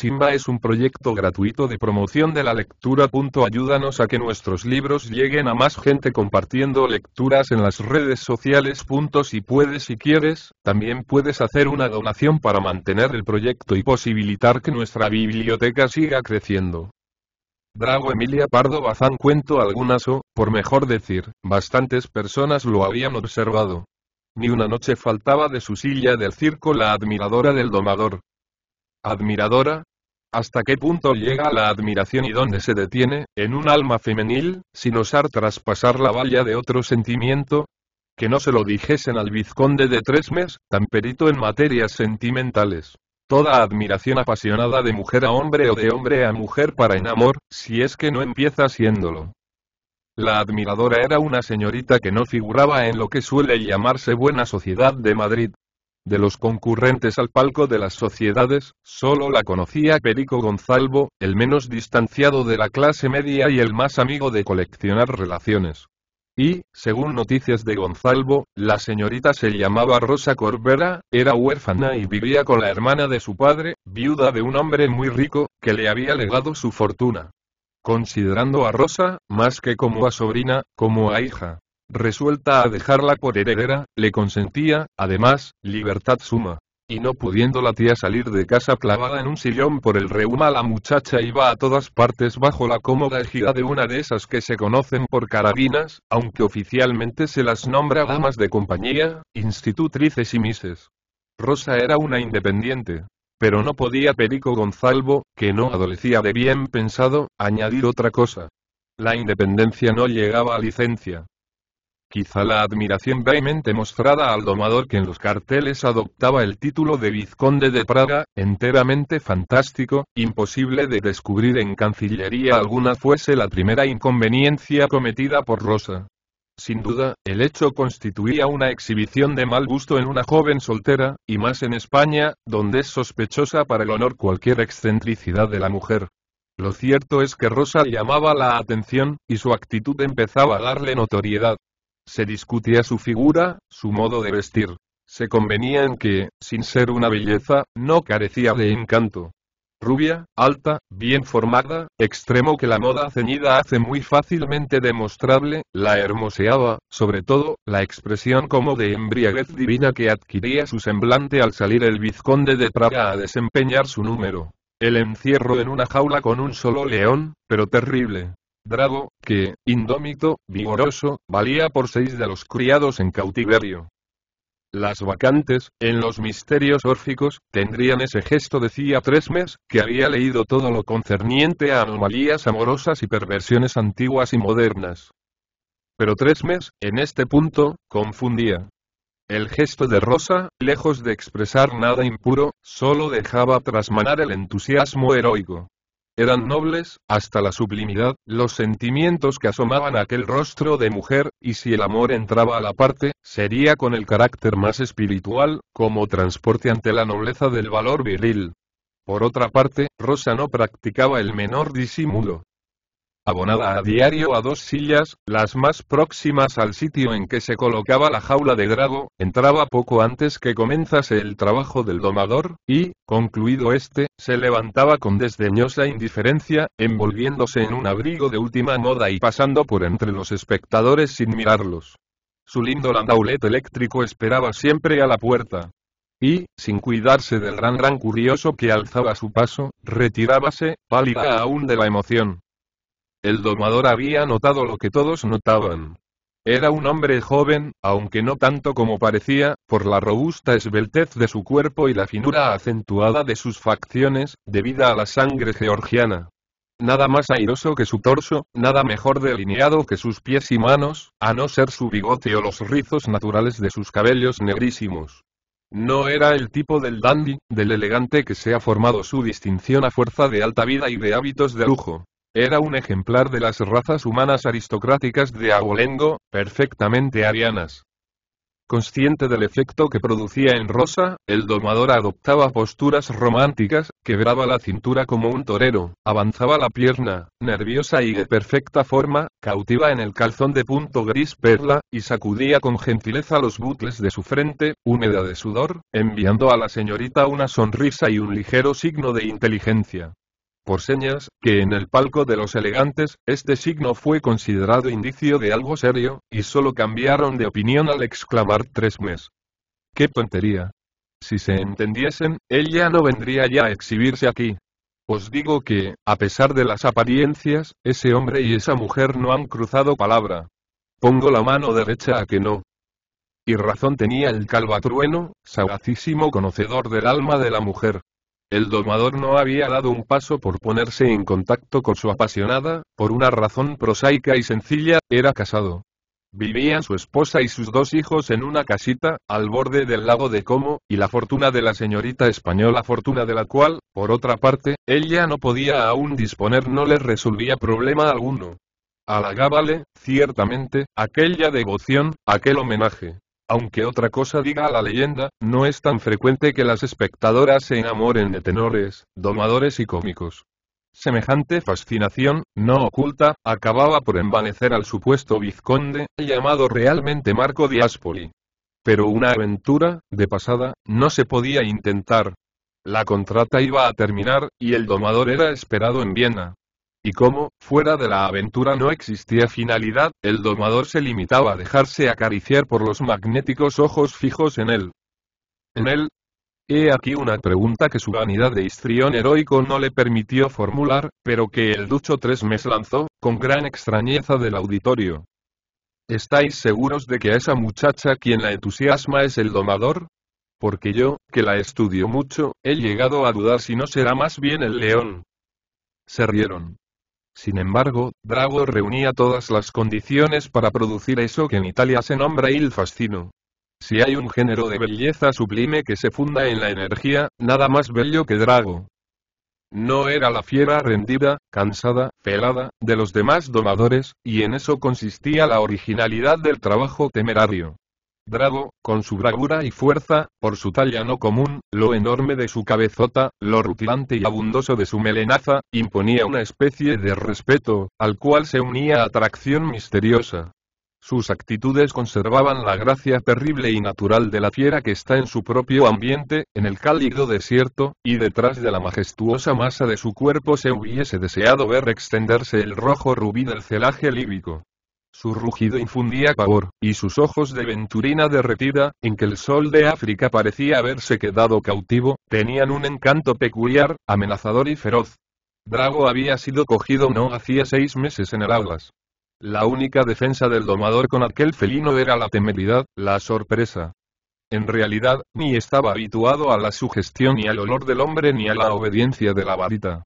Simba es un proyecto gratuito de promoción de la lectura. Ayúdanos a que nuestros libros lleguen a más gente compartiendo lecturas en las redes sociales. Si puedes y quieres, también puedes hacer una donación para mantener el proyecto y posibilitar que nuestra biblioteca siga creciendo. Drago Emilia Pardo Bazán cuento algunas o, por mejor decir, bastantes personas lo habían observado. Ni una noche faltaba de su silla del circo la admiradora del domador. Admiradora, ¿Hasta qué punto llega la admiración y dónde se detiene, en un alma femenil, sin osar traspasar la valla de otro sentimiento? Que no se lo dijesen al vizconde de tres meses, tan perito en materias sentimentales. Toda admiración apasionada de mujer a hombre o de hombre a mujer para enamor, si es que no empieza siéndolo. La admiradora era una señorita que no figuraba en lo que suele llamarse buena sociedad de Madrid. De los concurrentes al palco de las sociedades, solo la conocía Perico Gonzalvo, el menos distanciado de la clase media y el más amigo de coleccionar relaciones. Y, según noticias de Gonzalvo, la señorita se llamaba Rosa Corbera, era huérfana y vivía con la hermana de su padre, viuda de un hombre muy rico, que le había legado su fortuna. Considerando a Rosa, más que como a sobrina, como a hija resuelta a dejarla por heredera, le consentía, además, libertad suma. Y no pudiendo la tía salir de casa clavada en un sillón por el reuma, la muchacha iba a todas partes bajo la cómoda ejida de una de esas que se conocen por carabinas, aunque oficialmente se las nombra damas de compañía, institutrices y mises. Rosa era una independiente, pero no podía Perico Gonzalvo, que no adolecía de bien pensado, añadir otra cosa. La independencia no llegaba a licencia. Quizá la admiración vehemente mostrada al domador que en los carteles adoptaba el título de vizconde de Praga, enteramente fantástico, imposible de descubrir en Cancillería alguna fuese la primera inconveniencia cometida por Rosa. Sin duda, el hecho constituía una exhibición de mal gusto en una joven soltera, y más en España, donde es sospechosa para el honor cualquier excentricidad de la mujer. Lo cierto es que Rosa llamaba la atención, y su actitud empezaba a darle notoriedad. Se discutía su figura, su modo de vestir. Se convenía en que, sin ser una belleza, no carecía de encanto. Rubia, alta, bien formada, extremo que la moda ceñida hace muy fácilmente demostrable, la hermoseaba, sobre todo, la expresión como de embriaguez divina que adquiría su semblante al salir el vizconde de Praga a desempeñar su número. El encierro en una jaula con un solo león, pero terrible, Drago, que, indómito, vigoroso, valía por seis de los criados en cautiverio. Las vacantes, en los misterios órficos, tendrían ese gesto decía Tresmes, que había leído todo lo concerniente a anomalías amorosas y perversiones antiguas y modernas. Pero Tresmes, en este punto, confundía. El gesto de Rosa, lejos de expresar nada impuro, solo dejaba trasmanar el entusiasmo heroico eran nobles, hasta la sublimidad, los sentimientos que asomaban aquel rostro de mujer, y si el amor entraba a la parte, sería con el carácter más espiritual, como transporte ante la nobleza del valor viril. Por otra parte, Rosa no practicaba el menor disimulo, abonada a diario a dos sillas, las más próximas al sitio en que se colocaba la jaula de grado, entraba poco antes que comenzase el trabajo del domador, y, concluido este, se levantaba con desdeñosa indiferencia, envolviéndose en un abrigo de última moda y pasando por entre los espectadores sin mirarlos. Su lindo landaulet eléctrico esperaba siempre a la puerta, y, sin cuidarse del gran gran curioso que alzaba su paso, retirábase, pálida aún de la emoción. El domador había notado lo que todos notaban. Era un hombre joven, aunque no tanto como parecía, por la robusta esbeltez de su cuerpo y la finura acentuada de sus facciones, debida a la sangre georgiana. Nada más airoso que su torso, nada mejor delineado que sus pies y manos, a no ser su bigote o los rizos naturales de sus cabellos negrísimos. No era el tipo del dandy, del elegante que se ha formado su distinción a fuerza de alta vida y de hábitos de lujo. Era un ejemplar de las razas humanas aristocráticas de abolengo, perfectamente arianas. Consciente del efecto que producía en Rosa, el domador adoptaba posturas románticas, quebraba la cintura como un torero, avanzaba la pierna, nerviosa y de perfecta forma, cautiva en el calzón de punto gris perla, y sacudía con gentileza los bucles de su frente, húmeda de sudor, enviando a la señorita una sonrisa y un ligero signo de inteligencia por señas, que en el palco de los elegantes, este signo fue considerado indicio de algo serio, y solo cambiaron de opinión al exclamar tres mes. ¡Qué tontería! Si se entendiesen, ella no vendría ya a exhibirse aquí. Os digo que, a pesar de las apariencias, ese hombre y esa mujer no han cruzado palabra. Pongo la mano derecha a que no. Y razón tenía el calvatrueno, sagacísimo conocedor del alma de la mujer. El domador no había dado un paso por ponerse en contacto con su apasionada, por una razón prosaica y sencilla, era casado. Vivían su esposa y sus dos hijos en una casita, al borde del lago de Como, y la fortuna de la señorita española, fortuna de la cual, por otra parte, ella no podía aún disponer, no le resolvía problema alguno. Halagábale, ciertamente, aquella devoción, aquel homenaje. Aunque otra cosa diga la leyenda, no es tan frecuente que las espectadoras se enamoren de tenores, domadores y cómicos. Semejante fascinación, no oculta, acababa por envanecer al supuesto vizconde, llamado realmente Marco Diaspoli. Pero una aventura, de pasada, no se podía intentar. La contrata iba a terminar, y el domador era esperado en Viena. Y como, fuera de la aventura no existía finalidad, el domador se limitaba a dejarse acariciar por los magnéticos ojos fijos en él. En él. He aquí una pregunta que su vanidad de histrión heroico no le permitió formular, pero que el ducho tres mes lanzó, con gran extrañeza del auditorio. ¿Estáis seguros de que a esa muchacha quien la entusiasma es el domador? Porque yo, que la estudio mucho, he llegado a dudar si no será más bien el león. Se rieron. Sin embargo, Drago reunía todas las condiciones para producir eso que en Italia se nombra il fascino. Si hay un género de belleza sublime que se funda en la energía, nada más bello que Drago. No era la fiera rendida, cansada, pelada, de los demás domadores, y en eso consistía la originalidad del trabajo temerario. Drago, con su bravura y fuerza, por su talla no común, lo enorme de su cabezota, lo rutilante y abundoso de su melenaza, imponía una especie de respeto, al cual se unía atracción misteriosa. Sus actitudes conservaban la gracia terrible y natural de la fiera que está en su propio ambiente, en el cálido desierto, y detrás de la majestuosa masa de su cuerpo se hubiese deseado ver extenderse el rojo rubí del celaje líbico. Su rugido infundía pavor, y sus ojos de venturina derretida, en que el sol de África parecía haberse quedado cautivo, tenían un encanto peculiar, amenazador y feroz. Drago había sido cogido no hacía seis meses en el aguas. La única defensa del domador con aquel felino era la temeridad, la sorpresa. En realidad, ni estaba habituado a la sugestión ni al olor del hombre ni a la obediencia de la varita.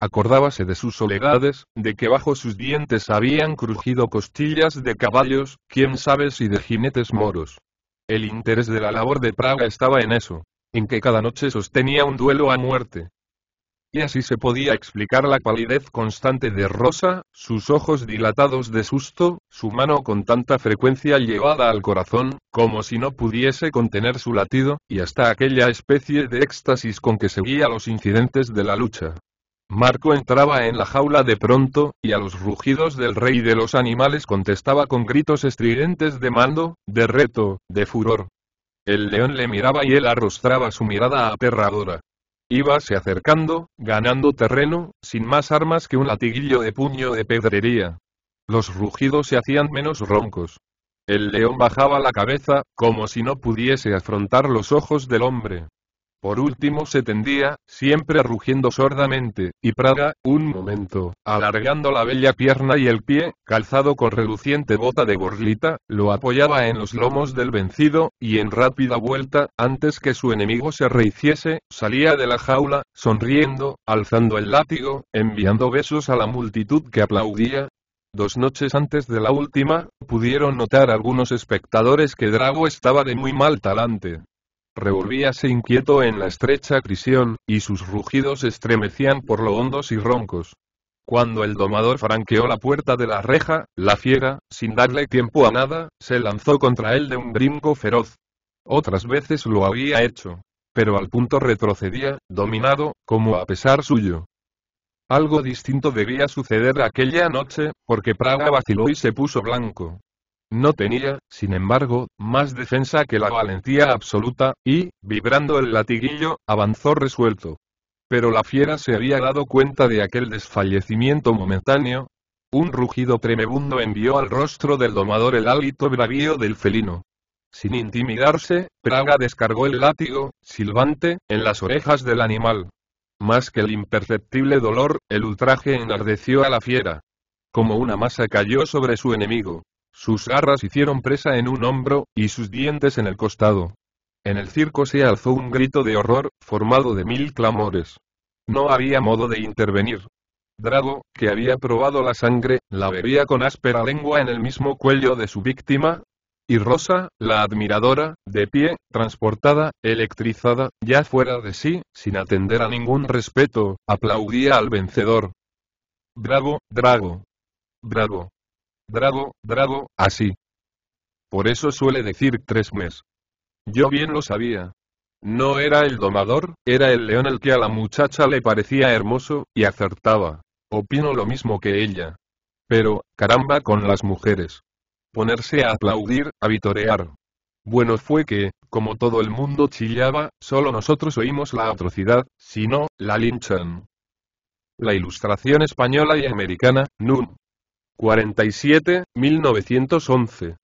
Acordábase de sus soledades, de que bajo sus dientes habían crujido costillas de caballos, quién sabe si de jinetes moros. El interés de la labor de Praga estaba en eso, en que cada noche sostenía un duelo a muerte. Y así se podía explicar la palidez constante de Rosa, sus ojos dilatados de susto, su mano con tanta frecuencia llevada al corazón, como si no pudiese contener su latido, y hasta aquella especie de éxtasis con que seguía los incidentes de la lucha. Marco entraba en la jaula de pronto, y a los rugidos del rey de los animales contestaba con gritos estridentes de mando, de reto, de furor. El león le miraba y él arrostraba su mirada aterradora. Íbase acercando, ganando terreno, sin más armas que un latiguillo de puño de pedrería. Los rugidos se hacían menos roncos. El león bajaba la cabeza, como si no pudiese afrontar los ojos del hombre. Por último se tendía, siempre rugiendo sordamente, y Praga, un momento, alargando la bella pierna y el pie, calzado con reluciente bota de gorlita, lo apoyaba en los lomos del vencido, y en rápida vuelta, antes que su enemigo se rehiciese, salía de la jaula, sonriendo, alzando el látigo, enviando besos a la multitud que aplaudía, Dos noches antes de la última, pudieron notar algunos espectadores que Drago estaba de muy mal talante, revolvíase inquieto en la estrecha prisión, y sus rugidos estremecían por lo hondos y roncos. Cuando el domador franqueó la puerta de la reja, la fiera, sin darle tiempo a nada, se lanzó contra él de un brinco feroz. Otras veces lo había hecho. Pero al punto retrocedía, dominado, como a pesar suyo. Algo distinto debía suceder aquella noche, porque Praga vaciló y se puso blanco. No tenía, sin embargo, más defensa que la valentía absoluta, y, vibrando el latiguillo, avanzó resuelto. Pero la fiera se había dado cuenta de aquel desfallecimiento momentáneo. Un rugido tremebundo envió al rostro del domador el hálito bravío del felino. Sin intimidarse, Praga descargó el látigo, silbante, en las orejas del animal. Más que el imperceptible dolor, el ultraje enardeció a la fiera. Como una masa cayó sobre su enemigo. Sus garras hicieron presa en un hombro, y sus dientes en el costado. En el circo se alzó un grito de horror, formado de mil clamores. No había modo de intervenir. Drago, que había probado la sangre, la bebía con áspera lengua en el mismo cuello de su víctima. Y Rosa, la admiradora, de pie, transportada, electrizada, ya fuera de sí, sin atender a ningún respeto, aplaudía al vencedor. Drago! Drago. drago Drago, Drago, así. Por eso suele decir tres meses. Yo bien lo sabía. No era el domador, era el león el que a la muchacha le parecía hermoso, y acertaba. Opino lo mismo que ella. Pero, caramba con las mujeres. Ponerse a aplaudir, a vitorear. Bueno fue que, como todo el mundo chillaba, solo nosotros oímos la atrocidad, si no, la linchan. La ilustración española y americana, nun, 47, 1911.